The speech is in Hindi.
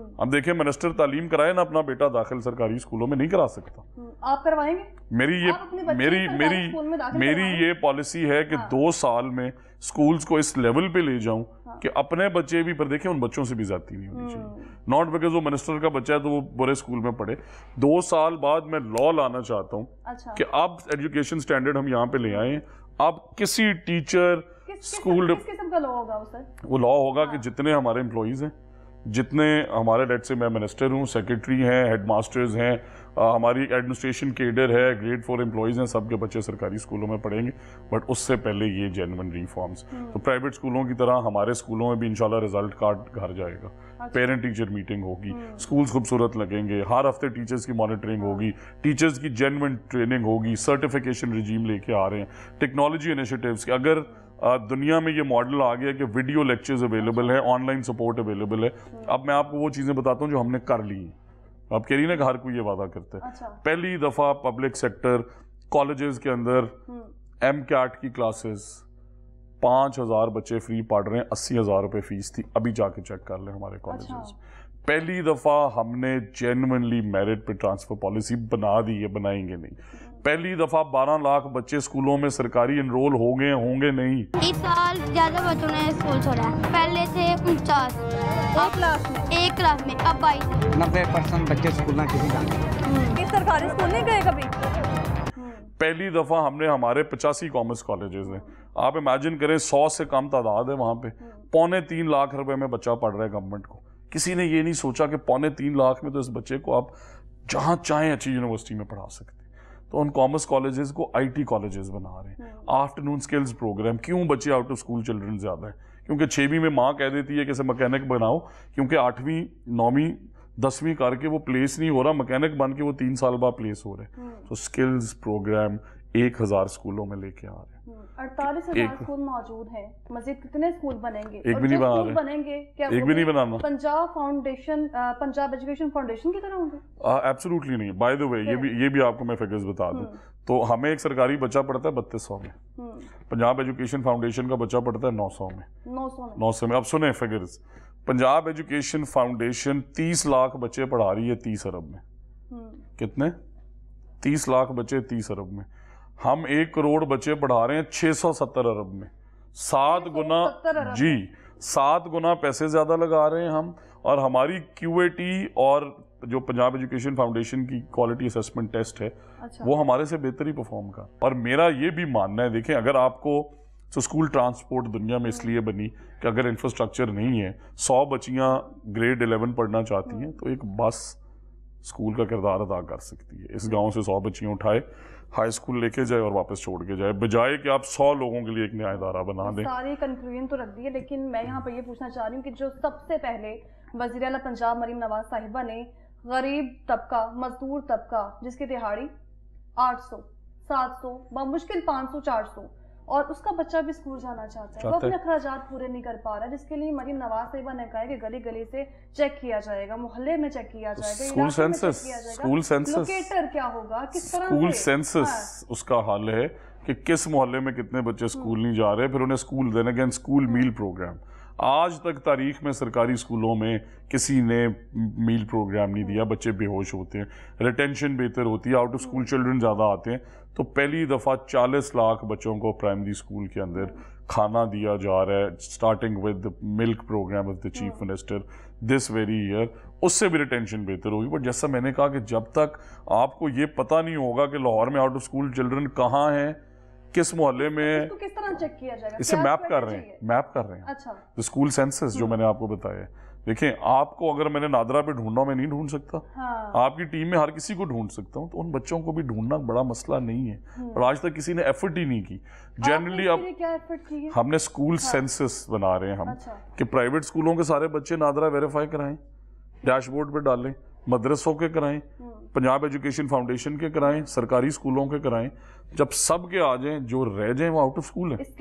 अब देखिए मिनिस्टर तालीम कराए ना अपना बेटा दाखिल सरकारी स्कूलों में नहीं करा सकता हम्म, आप करवाएंगे मेरी ये मेरी मेरी मेरी ये पॉलिसी है कि हाँ। दो साल में स्कूल्स को इस लेवल पे ले जाऊं हाँ। कि अपने बच्चे भी पर देखें उन बच्चों से भी जाती नहीं होनी चाहिए नॉट हम्म। बिकॉज वो मिनिस्टर का बच्चा है तो वो बुरे स्कूल में पढ़े दो साल बाद मैं लॉ लाना चाहता हूँ अच्छा। कि अब एजुकेशन स्टैंडर्ड हम यहाँ पे ले आए अब किसी टीचर स्कूल वो लॉ होगा कि हाँ। जितने हमारे एम्प्लॉयज हैं जितने हमारे डेट से मैं मिनिस्टर हूँ सेक्रेटरी हैं हेड मास्टर्स हैं हमारी एडमिनिस्ट्रेशन केडर है ग्रेड फोर एम्प्लॉयज़ हैं सबके बच्चे सरकारी स्कूलों में पढ़ेंगे बट उससे पहले ये जेनवन रिफॉर्म्स हम्म। तो प्राइवेट स्कूलों की तरह हमारे स्कूलों में भी इनशाला रिजल्ट कार्ड घर जाएगा पेरेंट टीचर मीटिंग होगी स्कूल्स हम्म। खूबसूरत लगेंगे हर हफ्ते टीचर्स की मॉनिटरिंग होगी टीचर्स की जेनवन ट्रेनिंग होगी सर्टिफिकेशन रिजीम लेके आ रहे हैं टेक्नोलॉजी इनिशिएटिव्स अगर दुनिया में ये मॉडल आ गया कि वीडियो लेक्चर्स अवेलेबल है ऑनलाइन सपोर्ट अवेलेबल है अब मैं आपको वो चीज़ें बताता हूँ जो हमने कर ली आप कह रही ना कि हर कोई ये वादा करते हैं अच्छा। पहली दफ़ा पब्लिक सेक्टर कॉलेजेस के अंदर एम हम्म। कैट की क्लासेस पाँच हज़ार बच्चे फ्री पढ़ रहे हैं अस्सी हज़ार रुपये फ़ीस थी अभी जाके चेक कर लें हमारे कॉलेजेस अच्छा। पहली दफ़ा हमने जेनवनली मेरिट पे ट्रांसफ़र पॉलिसी बना दी है बनाएंगे नहीं पहली दफ़ा बारह लाख बच्चे स्कूलों में सरकारी इनरोल हो गए होंगे नहीं इस साल ज़्यादा बच्चों ने स्कूल छोड़ा है पहले थे उनचास एक क्लास में एक क्लास में अब बाईस नब्बे परसेंट बच्चे स्कूल ना किसी जाते हम्म। सरकारी स्कूल नहीं गए कभी पहली दफ़ा हमने हमारे पचासी कॉमर्स कॉलेजेस में आप इमेजिन करें सौ से कम तादाद है वहां पे पौने तीन लाख रुपए में बच्चा पढ़ रहा है गवर्नमेंट को किसी ने ये नहीं सोचा कि पौने तीन लाख में तो इस बच्चे को आप जहाँ चाहें अच्छी यूनिवर्सिटी में पढ़ा सकते तो उन कॉमर्स कॉलेजेस को आईटी कॉलेजेस बना रहे हैं आफ्टरनून स्किल्स प्रोग्राम क्यों बच्चे आउट ऑफ स्कूल चिल्ड्रन ज़्यादा है क्योंकि छवीं में माँ कह देती है कि मकैनिक बनाओ क्योंकि आठवीं नौवीं दसवीं करके वो प्लेस नहीं हो रहा मकैनिक बन के वो तीन साल बाद प्लेस हो रहे हैं हम्म। तो स्किल्स प्रोग्राम एक हजार स्कूलों में लेके आ रहे हैं हम्म, अड़तालीस हजार स्कूल मौजूद हैं मजीद कितने स्कूल बनेंगे एक भी भी नहीं बनाना पंजाब पंजाब एजुकेशन की तरह होंगे नहीं बाय द वे ये भी ये भी आपको मैं फिगर्स बता दूं हम्म। तो हमें एक सरकारी बच्चा पड़ता है बत्तीस सौ में हम्म। पंजाब एजुकेशन फाउंडेशन का बच्चा पड़ता है नौ सौ में नौ सौ में नौ सौ में अब सुने फिगर्स पंजाब एजुकेशन फाउंडेशन तीस लाख बच्चे पढ़ा रही है तीस अरब में कितने तीस लाख बच्चे तीस अरब में हम एक करोड़ बच्चे पढ़ा रहे हैं 670 अरब में सात गुना जी सात गुना पैसे ज़्यादा लगा रहे हैं हम और हमारी क्यू और जो पंजाब एजुकेशन फाउंडेशन की क्वालिटी असेसमेंट टेस्ट है अच्छा। वो हमारे से बेहतर ही परफॉर्म कर और मेरा ये भी मानना है देखें अगर आपको तो स्कूल ट्रांसपोर्ट दुनिया में हम्म। इसलिए बनी कि अगर इंफ्रास्ट्रक्चर नहीं है सौ बच्चियाँ ग्रेड 11 पढ़ना चाहती हैं हम्म। तो एक बस स्कूल का किरदार अदा कर सकती है इस गांव से सौ बच्चियों उठाए हाई स्कूल लेके जाए और वापस छोड़ के जाए बजाय कि आप सौ लोगों के लिए एक न्याय दारा बना दें सारी कंक्लूजन तो रख दी है लेकिन मैं यहाँ पर ये पूछना चाह रही हूँ कि जो सबसे पहले वजीर अला पंजाब मरीम नवाज साहिबा ने गरीब तबका मजदूर तबका जिसकी दिहाड़ी आठ सौ सात सौ मुश्किल पाँच सौ चार सौ और उसका बच्चा भी स्कूल जाना चाहता है वो अपने अखराज पूरे नहीं कर पा रहा है जिसके लिए मरीम नवाज साहिबा ने कहा कि गली गली से चेक किया जाएगा मोहल्ले में चेक किया जाएगा school census school census locator क्या होगा किस तरह स्कूल सेंसस हाँ। उसका हाल है कि किस मोहल्ले में कितने बच्चे स्कूल हम्म। नहीं जा रहे फिर उन्हें स्कूल देने अगेन स्कूल मील प्रोग्राम आज तक तारीख में सरकारी स्कूलों में किसी ने मील प्रोग्राम नहीं दिया बच्चे बेहोश होते हैं रिटेंशन बेहतर होती है आउट ऑफ स्कूल चिल्ड्रन ज़्यादा आते हैं तो पहली दफ़ा 40 लाख बच्चों को प्राइमरी स्कूल के अंदर खाना दिया जा रहा है starting with milk program of the chief minister this very year उससे भी रिटेंशन बेहतर होगी बट जैसा मैंने कहा कि जब तक आपको ये पता नहीं होगा कि लाहौर में आउट ऑफ स्कूल चिल्ड्रन कहाँ हैं किस मोहल्ले में तो किस तरह चेक किया जाएगा इसे मैप कर रहे हैं मैप कर रहे हैं अच्छा तो स्कूल सेंसस जो हम्म। मैंने आपको बताया देखें आपको अगर मैंने नादरा पे ढूंढना मैं नहीं ढूंढ सकता हाँ। आपकी टीम में हर किसी को ढूंढ सकता हूँ तो उन बच्चों को भी ढूंढना बड़ा मसला नहीं है हम्म। और आज तक किसी ने एफर्ट ही नहीं की जनरली अब हमने स्कूल हाँ। सेंसस बना रहे हैं हम अच्छा। कि प्राइवेट स्कूलों के सारे बच्चे नादरा वेरीफाई कराएं डैशबोर्ड पर डालें मदरसों के कराएं हम्म। पंजाब एजुकेशन फाउंडेशन के कराएं सरकारी स्कूलों के कराएं जब सब के आ जाएं जो रह जाएं वो आउट ऑफ स्कूल है